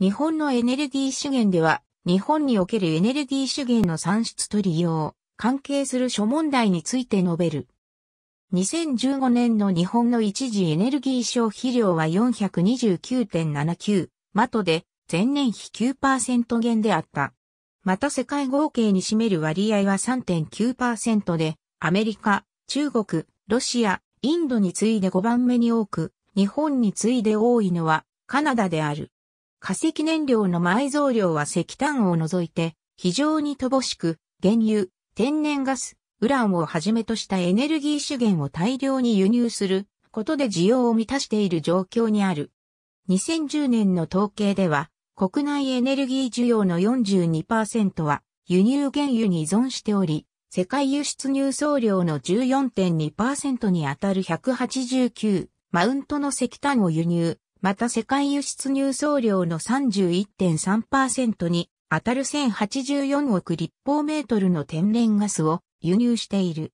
日本のエネルギー資源では、日本におけるエネルギー資源の産出と利用、関係する諸問題について述べる。2015年の日本の一時エネルギー消費量は429.79マトで前年比9%減であった。また世界合計に占める割合は3.9%で、アメリカ、中国、ロシア、インドに次いで5番目に多く、日本に次いで多いのはカナダである。化石燃料の埋蔵量は石炭を除いて非常に乏しく、原油、天然ガス、ウランをはじめとしたエネルギー資源を大量に輸入することで需要を満たしている状況にある。2010年の統計では、国内エネルギー需要の42%は輸入原油に依存しており、世界輸出入総量の14.2%にあたる189マウントの石炭を輸入、また世界輸出入総量の31.3%に当たる1084億立方メートルの天然ガスを輸入している。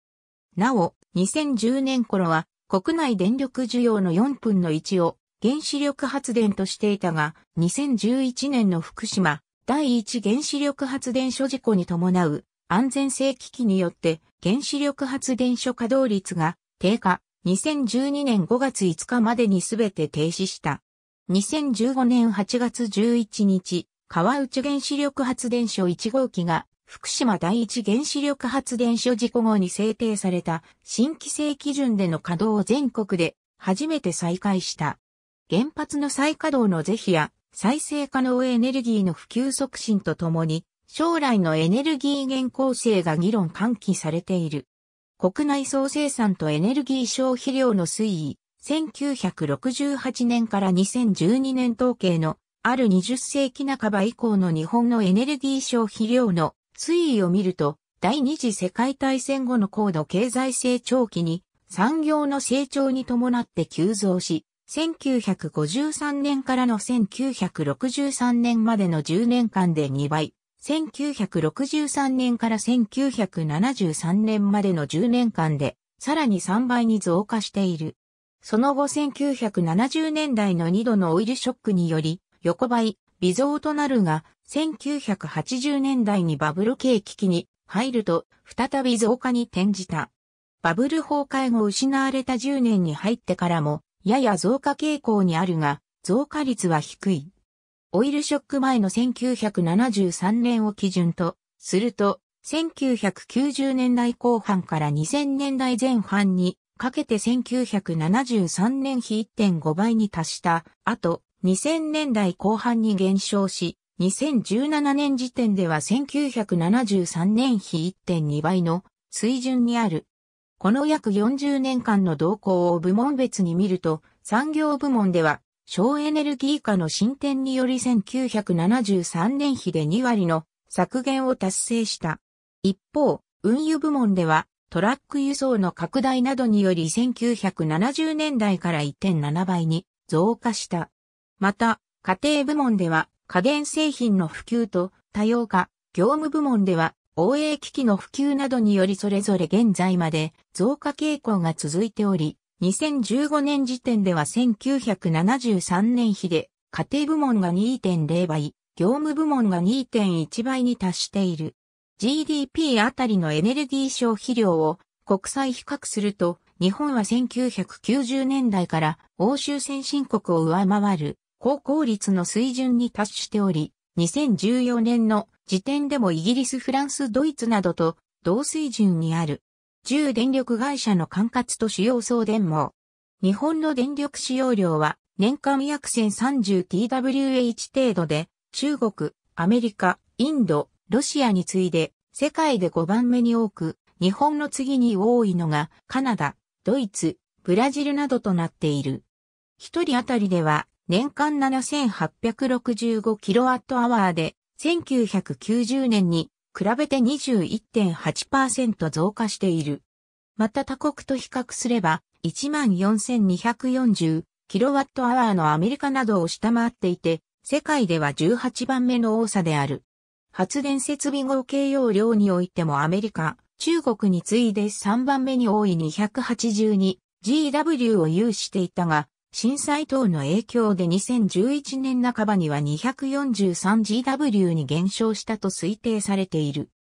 なお、2010年頃は国内電力需要の4分の1を原子力発電としていたが、2011年の福島第一原子力発電所事故に伴う安全性危機によって原子力発電所稼働率が低下、2012年5月5日までにすべて停止した。2015年8月11日、川内原子力発電所1号機が福島第一原子力発電所事故後に制定された新規制基準での稼働を全国で初めて再開した。原発の再稼働の是非や再生可能エネルギーの普及促進とともに将来のエネルギー源構成が議論喚起されている。国内総生産とエネルギー消費量の推移、1968年から2012年統計のある20世紀半ば以降の日本のエネルギー消費量の推移を見ると、第二次世界大戦後の高度経済成長期に産業の成長に伴って急増し、1953年からの1963年までの10年間で2倍、1963年から1973年までの10年間で、さらに3倍に増加している。その後1970年代の2度のオイルショックにより、横ばい、微増となるが、1980年代にバブル景気期に入ると、再び増加に転じた。バブル崩壊後失われた10年に入ってからも、やや増加傾向にあるが、増加率は低い。オイルショック前の1973年を基準とすると、1990年代後半から2000年代前半にかけて1973年比1.5倍に達した後、2000年代後半に減少し、2017年時点では1973年比1.2倍の水準にある。この約40年間の動向を部門別に見ると、産業部門では省エネルギー化の進展により1973年比で2割の削減を達成した。一方、運輸部門ではトラック輸送の拡大などにより1970年代から1.7倍に増加した。また、家庭部門では家電製品の普及と多様化、業務部門では応援機器の普及などによりそれぞれ現在まで増加傾向が続いており、2015年時点では1973年比で、家庭部門が2.0倍、業務部門が2.1倍に達している。GDP あたりのエネルギー消費量を国際比較すると、日本は1990年代から欧州先進国を上回る高効率の水準に達しており、2014年の時点でもイギリス、フランス、ドイツなどと同水準にある。中電力会社の管轄と主要送電網。日本の電力使用量は年間約 1030TWh 程度で、中国、アメリカ、インド、ロシアに次いで世界で5番目に多く、日本の次に多いのがカナダ、ドイツ、ブラジルなどとなっている。一人当たりでは年間 7865kWh で1990年に比べて21.8%増加している。また他国と比較すれば、14,240キロワットアワーのアメリカなどを下回っていて、世界では18番目の多さである。発電設備合計容量においてもアメリカ、中国に次いで3番目に多い 282GW を有していたが、震災等の影響で2011年半ばには 243GW に減少したと推定されている。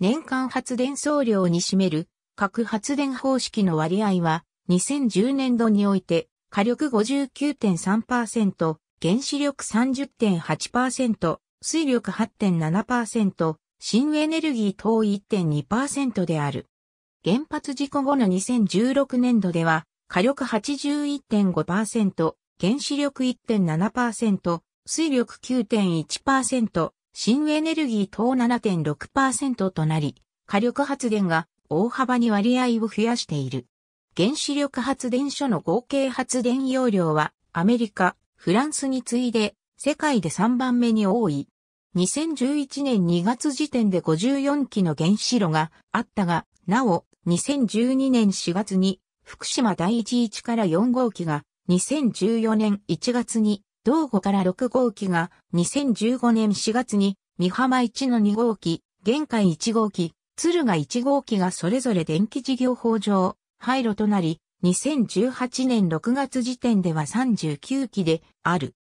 年間発電総量に占める核発電方式の割合は2010年度において火力59.3%、原子力30.8%、水力8.7%、新エネルギー等1.2%である。原発事故後の2016年度では火力81.5%、原子力1.7%、水力9.1%、新エネルギー等7.6%となり、火力発電が大幅に割合を増やしている。原子力発電所の合計発電容量はアメリカ、フランスに次いで世界で3番目に多い。2011年2月時点で54基の原子炉があったが、なお2012年4月に福島第一1から4号機が2014年1月に、同後から6号機が2015年4月に、三浜1の2号機、玄海1号機、鶴ヶ1号機がそれぞれ電気事業法上、廃炉となり、2018年6月時点では39機である。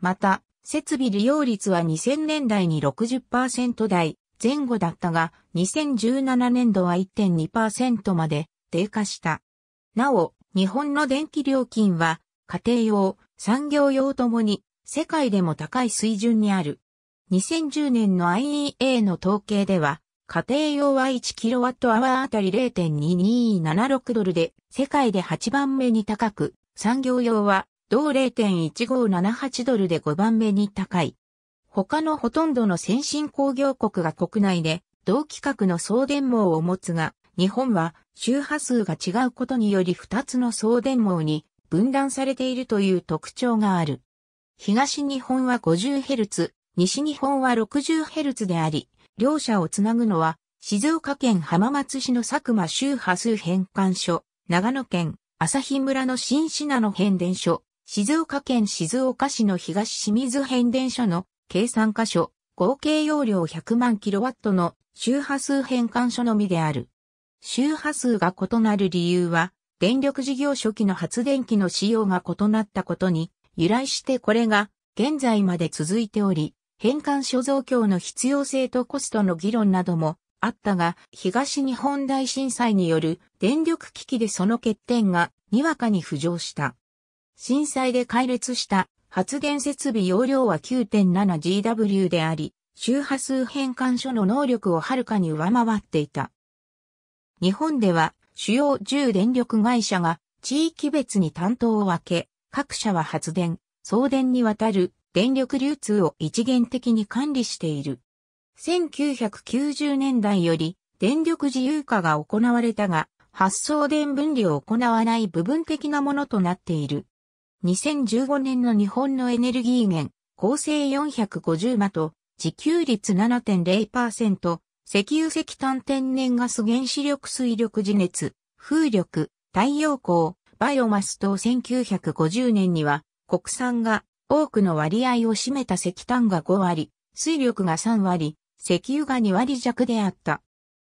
また、設備利用率は2000年代に60%台前後だったが、2017年度は1.2%まで低下した。なお、日本の電気料金は、家庭用、産業用ともに、世界でも高い水準にある。2010年の IEA の統計では、家庭用は 1kWh あたり0.2276ドルで、世界で8番目に高く、産業用は同0.1578ドルで5番目に高い。他のほとんどの先進工業国が国内で同規格の送電網を持つが、日本は周波数が違うことにより2つの送電網に分断されているという特徴がある。東日本は 50Hz、西日本は 60Hz であり、両者をつなぐのは静岡県浜松市の佐久間周波数変換所、長野県朝日村の新品の変電所、静岡県静岡市の東清水変電所の計算箇所、合計容量100万キロワットの周波数変換所のみである。周波数が異なる理由は、電力事業初期の発電機の使用が異なったことに由来してこれが現在まで続いており、変換所蔵強の必要性とコストの議論などもあったが、東日本大震災による電力危機でその欠点がにわかに浮上した。震災で壊列した発電設備容量は 9.7GW であり、周波数変換所の能力をはるかに上回っていた。日本では主要10電力会社が地域別に担当を分け、各社は発電、送電にわたる電力流通を一元的に管理している。1990年代より電力自由化が行われたが、発送電分離を行わない部分的なものとなっている。2015年の日本のエネルギー源、構成450マと、自給率7.0%、石油石炭天然ガス原子力水力地熱、風力、太陽光、バイオマス等1950年には国産が多くの割合を占めた石炭が5割、水力が3割、石油が2割弱であった。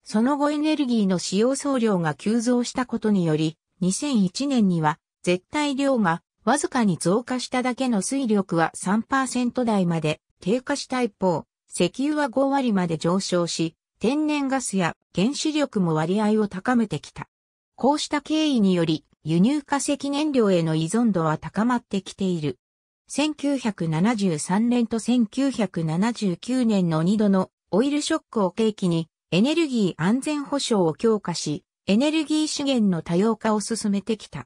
その後エネルギーの使用総量が急増したことにより、2001年には絶対量がわずかに増加しただけの水力は3%台まで低下した一方、石油は5割まで上昇し、天然ガスや原子力も割合を高めてきた。こうした経緯により、輸入化石燃料への依存度は高まってきている。1973年と1979年の2度のオイルショックを契機にエネルギー安全保障を強化し、エネルギー資源の多様化を進めてきた。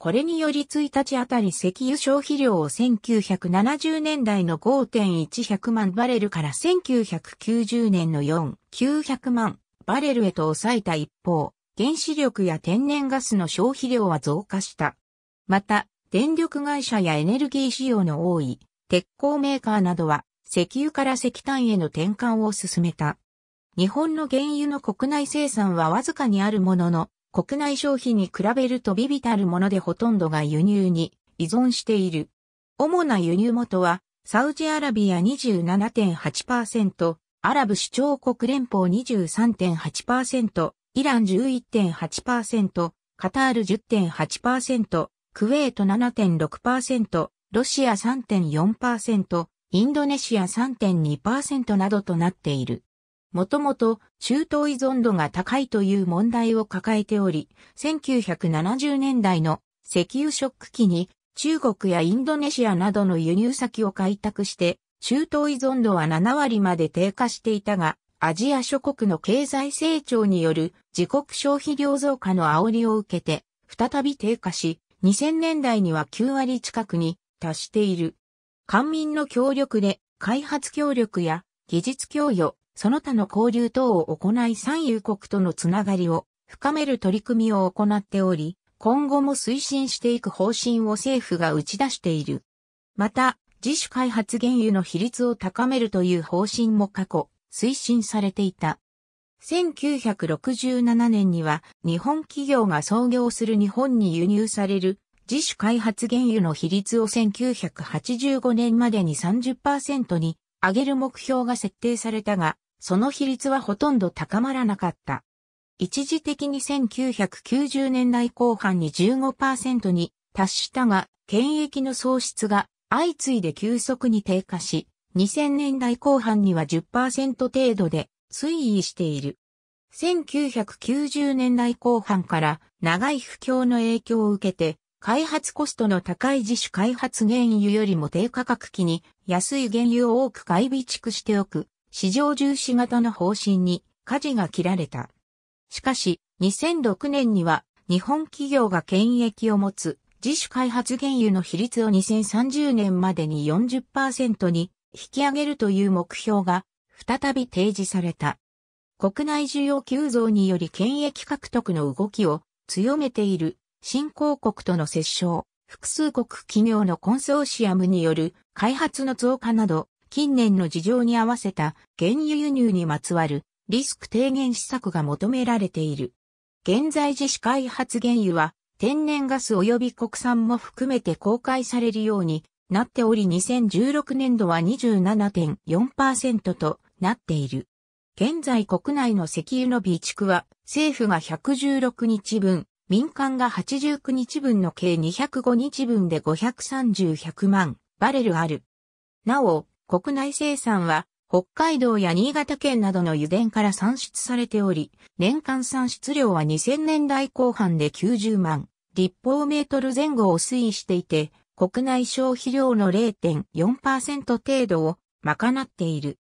これにより1日あたり石油消費量を1970年代の5.100万バレルから1990年の4,900万バレルへと抑えた一方、原子力や天然ガスの消費量は増加した。また、電力会社やエネルギー使用の多い鉄鋼メーカーなどは石油から石炭への転換を進めた。日本の原油の国内生産はわずかにあるものの、国内消費に比べると微々たるものでほとんどが輸入に依存している。主な輸入元は、サウジアラビア27.8%、アラブ首長国連邦23.8%、イラン11.8%、カタール10.8%、クウェート7.6%、ロシア3.4%、インドネシア3.2%などとなっている。もともと中東依存度が高いという問題を抱えており、1970年代の石油ショック期に中国やインドネシアなどの輸入先を開拓して、中東依存度は7割まで低下していたが、アジア諸国の経済成長による自国消費量増加の煽りを受けて、再び低下し、2000年代には9割近くに達している。官民の協力で開発協力や技術供与、その他の交流等を行い産油国とのつながりを深める取り組みを行っており、今後も推進していく方針を政府が打ち出している。また、自主開発原油の比率を高めるという方針も過去、推進されていた。1967年には日本企業が創業する日本に輸入される自主開発原油の比率を1985年までに30%に上げる目標が設定されたが、その比率はほとんど高まらなかった。一時的に1990年代後半に15%に達したが、権益の喪失が相次いで急速に低下し、2000年代後半には10%程度で推移している。1990年代後半から長い不況の影響を受けて、開発コストの高い自主開発原油よりも低価格期に安い原油を多く買い備蓄しておく市場重視型の方針に舵が切られた。しかし、2006年には日本企業が権益を持つ自主開発原油の比率を2030年までに40%に引き上げるという目標が再び提示された。国内需要急増により権益獲得の動きを強めている新興国との折衝、複数国企業のコンソーシアムによる開発の増加など近年の事情に合わせた原油輸入にまつわるリスク低減施策が求められている。現在自主開発原油は天然ガス及び国産も含めて公開されるようになっており2016年度は27.4%となっている。現在国内の石油の備蓄は政府が116日分、民間が89日分の計205日分で530、100万バレルある。なお、国内生産は北海道や新潟県などの油田から産出されており、年間産出量は2000年代後半で90万立方メートル前後を推移していて、国内消費量の0.4%程度を賄っている。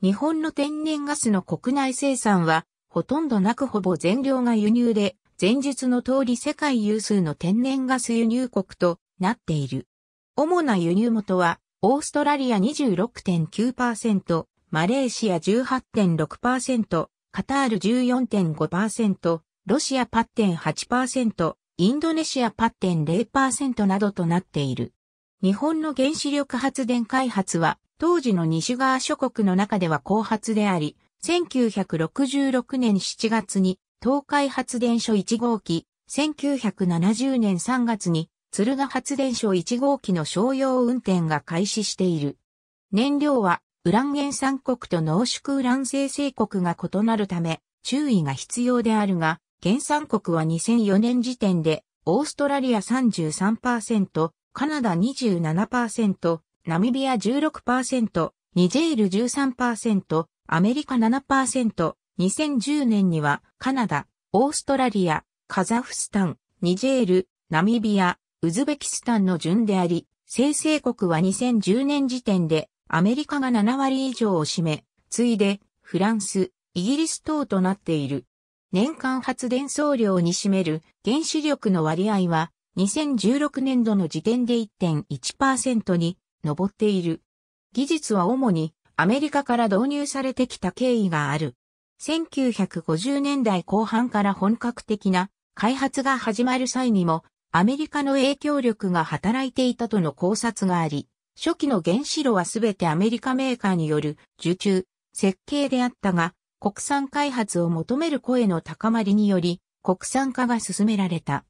日本の天然ガスの国内生産はほとんどなくほぼ全量が輸入で、前述の通り世界有数の天然ガス輸入国となっている。主な輸入元はオーストラリア26.9%、マレーシア18.6%、カタール14.5%、ロシアパッテン8インドネシアパッテン0などとなっている。日本の原子力発電開発は、当時の西側諸国の中では後発であり、1966年7月に東海発電所1号機、1970年3月に鶴ヶ発電所1号機の商用運転が開始している。燃料は、ウラン原産国と濃縮ウラン生成国が異なるため、注意が必要であるが、原産国は2004年時点で、オーストラリア33%、カナダ27%、ナミビア16%、ニジェール13%、アメリカ7%、2010年にはカナダ、オーストラリア、カザフスタン、ニジェール、ナミビア、ウズベキスタンの順であり、生成国は2010年時点でアメリカが7割以上を占め、次いでフランス、イギリス等となっている。年間発電総量に占める原子力の割合は2016年度の時点で1.1%に上っている。技術は主にアメリカから導入されてきた経緯がある。1950年代後半から本格的な開発が始まる際にもアメリカの影響力が働いていたとの考察があり、初期の原子炉はすべてアメリカメーカーによる受注、設計であったが、国産開発を求める声の高まりにより、国産化が進められた。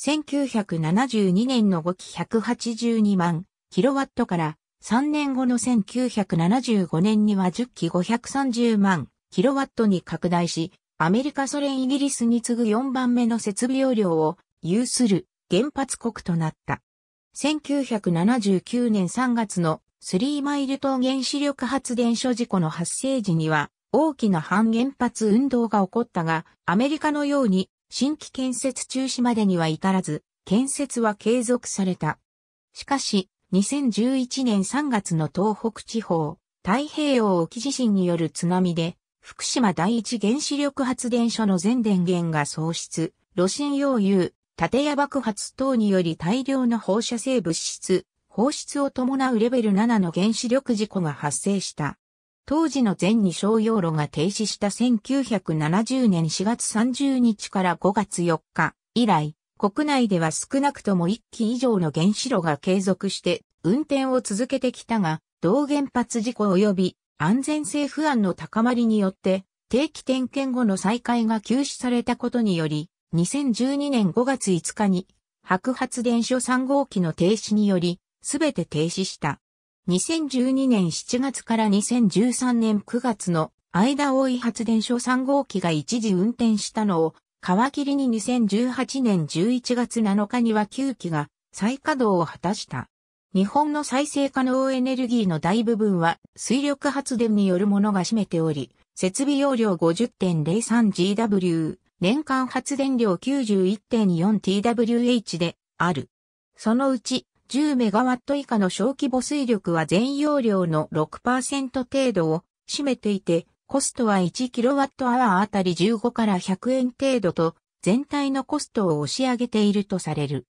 1972年の5期182万キロワットから3年後の1975年には10期530万キロワットに拡大し、アメリカソ連イギリスに次ぐ4番目の設備容量を有する原発国となった。1979年3月のスリーマイル島原子力発電所事故の発生時には大きな反原発運動が起こったが、アメリカのように新規建設中止までには至らず、建設は継続された。しかし、2011年3月の東北地方、太平洋沖地震による津波で、福島第一原子力発電所の全電源が喪失、炉心溶融、建屋爆発等により大量の放射性物質、放出を伴うレベル7の原子力事故が発生した。当時の全二小用路が停止した1970年4月30日から5月4日以来、国内では少なくとも1機以上の原子炉が継続して運転を続けてきたが、同原発事故及び安全性不安の高まりによって、定期点検後の再開が休止されたことにより、2012年5月5日に、白発電所3号機の停止により、すべて停止した。2012年7月から2013年9月の間大井発電所3号機が一時運転したのを、皮切りに2018年11月7日には9機が再稼働を果たした。日本の再生可能エネルギーの大部分は水力発電によるものが占めており、設備容量 50.03GW、年間発電量 91.4TWh である。そのうち10メガワット以下の小規模水力は全容量の6%程度を占めていて、コストは 1kWh あたり15から100円程度と、全体のコストを押し上げているとされる。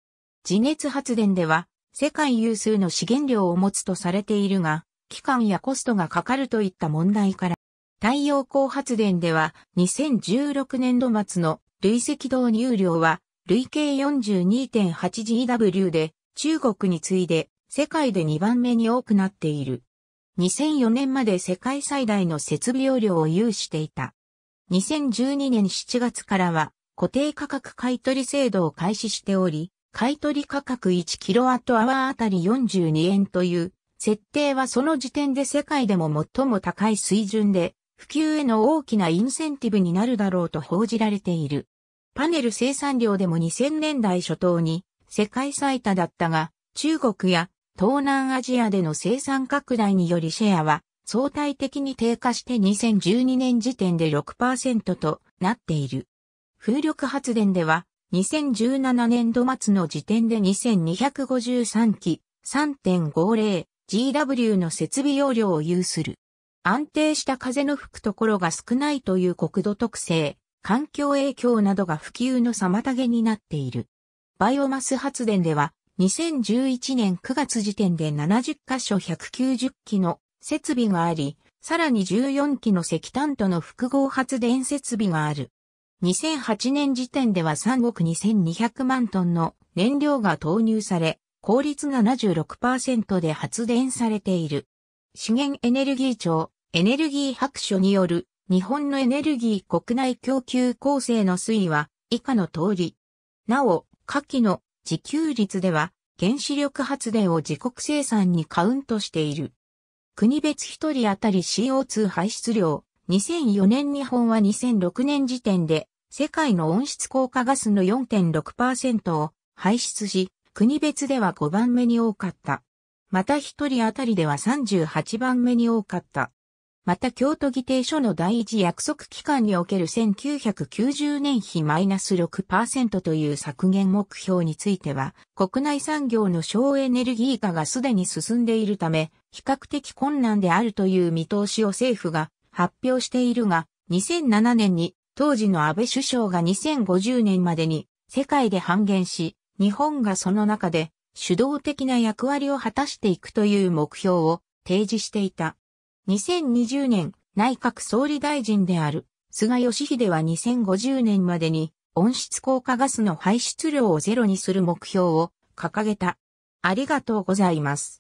地熱発電では、世界有数の資源量を持つとされているが、期間やコストがかかるといった問題から、太陽光発電では2016年度末の累積導入量は累計 42.8GW で中国に次いで世界で2番目に多くなっている。2004年まで世界最大の設備容量を有していた。2012年7月からは固定価格買取制度を開始しており、買取価格 1kWh あたり42円という設定はその時点で世界でも最も高い水準で普及への大きなインセンティブになるだろうと報じられている。パネル生産量でも2000年代初頭に世界最多だったが、中国や東南アジアでの生産拡大によりシェアは相対的に低下して2012年時点で6%となっている。風力発電では2017年度末の時点で2253機 3.50GW の設備容量を有する。安定した風の吹くところが少ないという国土特性、環境影響などが普及の妨げになっている。バイオマス発電では、2011年9月時点で70カ所190機の設備があり、さらに14機の石炭との複合発電設備がある。2008年時点では3億2200万トンの燃料が投入され、効率76%で発電されている。資源エネルギー庁、エネルギー白書による日本のエネルギー国内供給構成の推移は以下の通り。なお、下記の自給率では原子力発電を自国生産にカウントしている。国別1人当たり CO2 排出量、2004年日本は2006年時点で世界の温室効果ガスの4.6%を排出し、国別では5番目に多かった。また一人あたりでは38番目に多かった。また京都議定書の第一約束期間における1990年比マイナス6%という削減目標については、国内産業の省エネルギー化がすでに進んでいるため、比較的困難であるという見通しを政府が発表しているが、2007年に当時の安倍首相が2050年までに世界で半減し、日本がその中で主導的な役割を果たしていくという目標を提示していた。2020年、内閣総理大臣である菅義偉は2050年までに温室効果ガスの排出量をゼロにする目標を掲げた。ありがとうございます。